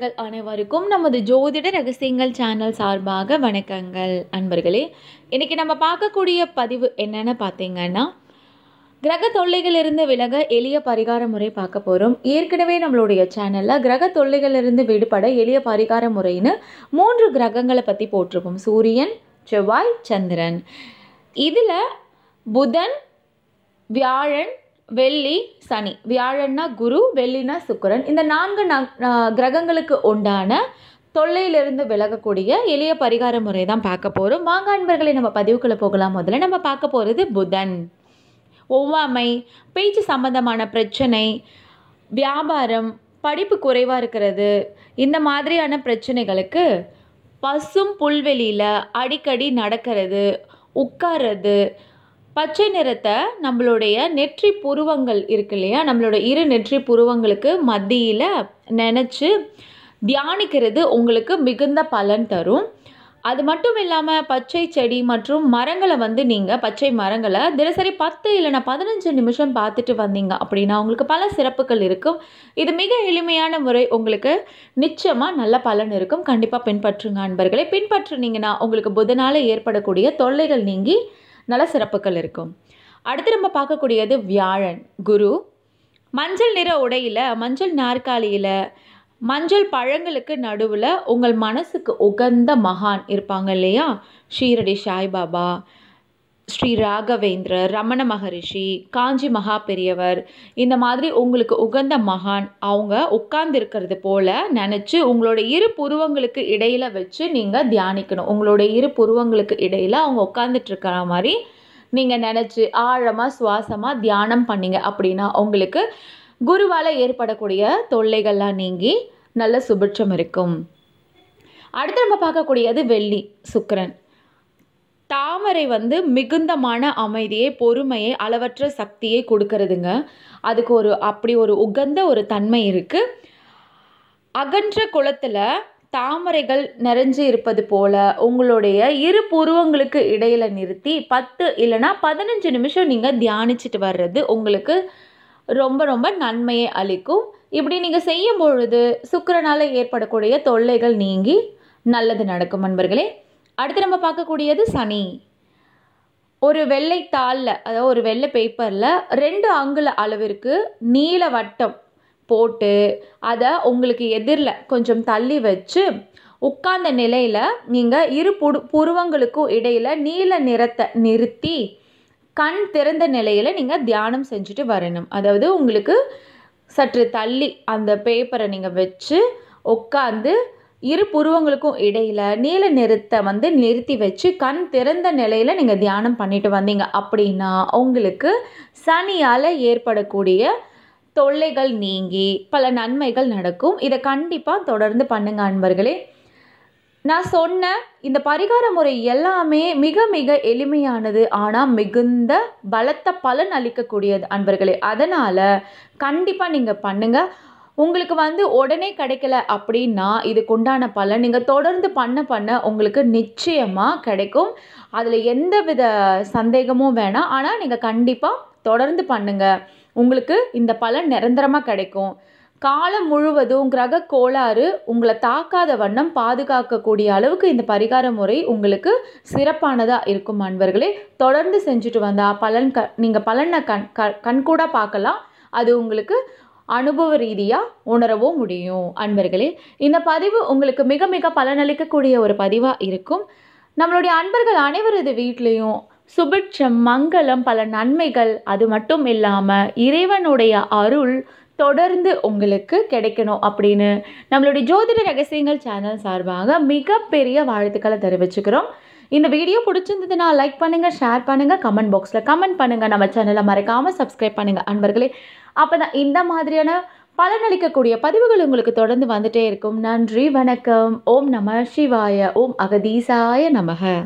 நண்பர்கள் அனைவருக்கும் நமது ஜோதிட ரகசியங்கள் சேனல் சார்பாக வணக்கங்கள் அன்பர்களே இன்றைக்கி நம்ம பார்க்கக்கூடிய பதிவு என்னென்னு பார்த்தீங்கன்னா கிரக தொல்லைகளிலிருந்து விலக எளிய பரிகார முறை பார்க்க போகிறோம் ஏற்கனவே நம்மளுடைய சேனலில் கிரக தொல்லைகளிலிருந்து விடுபட எளிய பரிகார முறைன்னு மூன்று கிரகங்களை பற்றி போட்டிருப்போம் சூரியன் செவ்வாய் சந்திரன் இதில் புதன் வியாழன் வெள்ளி சனி வியாழன்னா குரு வெள்ளினா சுக்கரன் இந்த நான்கு கிரகங்களுக்கு உண்டான தொல்லையிலிருந்து விலகக்கூடிய எளிய பரிகார முறை தான் பார்க்க போகிறோம் மாங்காண்பர்களை நம்ம பதிவுக்குள்ளே போகலாம் முதல்ல நம்ம பார்க்க போகிறது புதன் ஒவ்வாமை பேச்சு சம்பந்தமான பிரச்சனை வியாபாரம் படிப்பு குறைவாக இருக்கிறது இந்த மாதிரியான பிரச்சனைகளுக்கு பசும் புல்வெளியில் அடிக்கடி நடக்கிறது உட்கார்றது பச்சை நிறத்தை நம்மளுடைய நெற்றி புருவங்கள் இருக்கு இல்லையா நம்மளோட இரு நெற்றி புருவங்களுக்கு மத்தியில் நினச்சி தியானிக்கிறது உங்களுக்கு மிகுந்த பலன் தரும் அது மட்டும் இல்லாமல் பச்சை செடி மற்றும் மரங்களை வந்து நீங்கள் பச்சை மரங்களை தினசரி பத்து இல்லைனா பதினஞ்சு நிமிஷம் பார்த்துட்டு வந்தீங்க அப்படின்னா உங்களுக்கு பல சிறப்புகள் இருக்கும் இது மிக எளிமையான முறை உங்களுக்கு நிச்சயமாக நல்ல பலன் இருக்கும் கண்டிப்பாக பின்பற்றுங்க அன்பர்களை பின்பற்றுனீங்கன்னா உங்களுக்கு புதனால் ஏற்படக்கூடிய தொல்லைகள் நீங்கி நல்ல சிறப்புகள் இருக்கும் அடுத்து நம்ம பார்க்கக்கூடியது வியாழன் குரு மஞ்சள் நிற உடையில் மஞ்சள் நாற்காலியில் மஞ்சள் பழங்களுக்கு நடுவில் உங்கள் மனசுக்கு உகந்த மகான் இருப்பாங்க இல்லையா ஷீரடி சாய்பாபா ஸ்ரீ ராகவேந்திரர் ரமண மகரிஷி காஞ்சி மகா பெரியவர் இந்த மாதிரி உங்களுக்கு உகந்த மகான் அவங்க உட்கார்ந்துருக்கிறது போல் நினச்சி உங்களோட இரு புருவங்களுக்கு இடையில் வச்சு நீங்கள் தியானிக்கணும் உங்களோட இரு புருவங்களுக்கு இடையில் அவங்க உட்காந்துட்டுருக்கிற மாதிரி நீங்கள் நினச்சி ஆழமாக சுவாசமாக தியானம் பண்ணிங்க அப்படின்னா உங்களுக்கு குருவால் ஏற்படக்கூடிய தொல்லைகள்லாம் நீங்கி நல்ல சுபிட்சம் இருக்கும் அடுத்து நம்ம பார்க்கக்கூடியது வெள்ளி சுக்கரன் தாமரை வந்து மிகுந்தமான அமைதியை பொறுமையை அளவற்ற சக்தியை கொடுக்கறதுங்க அதுக்கு ஒரு அப்படி ஒரு உகந்த ஒரு தன்மை இருக்குது அகன்ற குளத்தில் தாமரைகள் நிறைஞ்சு இருப்பது போல உங்களுடைய இரு புருவங்களுக்கு இடையில் நிறுத்தி பத்து இல்லைனா பதினஞ்சு நிமிஷம் நீங்கள் தியானிச்சுட்டு வர்றது உங்களுக்கு ரொம்ப ரொம்ப நன்மையை அளிக்கும் இப்படி நீங்கள் செய்யும் பொழுது சுக்கரனால் ஏற்படக்கூடிய தொல்லைகள் நீங்கி நல்லது நடக்கும் நண்பர்களே அடுத்து நம்ம பார்க்கக்கூடியது சனி ஒரு வெள்ளை தாளில் அதாவது ஒரு வெள்ளை பேப்பரில் ரெண்டு அங்குல அளவிற்கு நீல வட்டம் போட்டு அதை உங்களுக்கு எதிரில் கொஞ்சம் தள்ளி வச்சு உட்கார்ந்த நிலையில் நீங்கள் இரு புடு புருவங்களுக்கும் இடையில் நீல நிறத்தை நிறுத்தி கண் திறந்த நிலையில் நீங்கள் தியானம் செஞ்சுட்டு வரணும் அதாவது உங்களுக்கு சற்று தள்ளி அந்த பேப்பரை நீங்கள் வச்சு உட்காந்து இரு புருவங்களுக்கும் இடையில் நீல நிறுத்த வந்து நிறுத்தி வச்சு கண் திறந்த நிலையில் நீங்கள் தியானம் பண்ணிட்டு வந்தீங்க அப்படின்னா உங்களுக்கு சனியால் ஏற்படக்கூடிய தொல்லைகள் நீங்கி பல நன்மைகள் நடக்கும் இதை கண்டிப்பாக தொடர்ந்து பண்ணுங்க அன்பர்களே நான் சொன்ன இந்த பரிகார முறை எல்லாமே மிக மிக எளிமையானது ஆனால் மிகுந்த பலத்த பலன் அளிக்கக்கூடியது அன்பர்களே அதனால் கண்டிப்பாக நீங்கள் பண்ணுங்கள் உங்களுக்கு வந்து உடனே கிடைக்கல அப்படின்னா இதுக்குண்டான பலன் நீங்கள் தொடர்ந்து பண்ண பண்ண உங்களுக்கு நிச்சயமாக கிடைக்கும் அதில் எந்த வித சந்தேகமும் வேணாம் ஆனால் நீங்கள் கண்டிப்பாக தொடர்ந்து பண்ணுங்கள் உங்களுக்கு இந்த பலன் நிரந்தரமாக கிடைக்கும் காலம் முழுவதும் கிரக கோளாறு உங்களை தாக்காத வண்ணம் பாதுகாக்கக்கூடிய அளவுக்கு இந்த பரிகார முறை உங்களுக்கு சிறப்பானதாக இருக்கும் அன்பர்களே தொடர்ந்து செஞ்சுட்டு வந்தால் பலன் க நீங்கள் பலனை கண் க கண்கூடாக பார்க்கலாம் அது உங்களுக்கு அனுபவ ரீதியாக உணரவும் முடியும் அன்பர்களே இந்த பதிவு உங்களுக்கு மிக மிக பலனளிக்கக்கூடிய ஒரு பதிவாக இருக்கும் நம்மளுடைய அன்பர்கள் அனைவரது வீட்லேயும் சுபிட்சம் மங்களம் பல நன்மைகள் அது மட்டும் இல்லாமல் இறைவனுடைய அருள் தொடர்ந்து உங்களுக்கு கிடைக்கணும் அப்படின்னு நம்மளுடைய ஜோதிட ரகசியங்கள் சேனல் சார்பாக மிகப்பெரிய வாழ்த்துக்களை தெரிவிச்சுக்கிறோம் இந்த வீடியோ பிடிச்சிருந்ததுன்னா லைக் பண்ணுங்கள் ஷேர் பண்ணுங்கள் கமெண்ட் பாக்ஸில் கமெண்ட் பண்ணுங்கள் நம்ம சேனலை மறக்காமல் சப்ஸ்கிரைப் பண்ணுங்கள் அன்பர்களே அப்போ தான் இந்த மாதிரியான பலனளிக்கக்கூடிய பதிவுகள் உங்களுக்கு தொடர்ந்து வந்துட்டே இருக்கும் நன்றி வணக்கம் ஓம் நம சிவாய ஓம் அகதீசாய நமக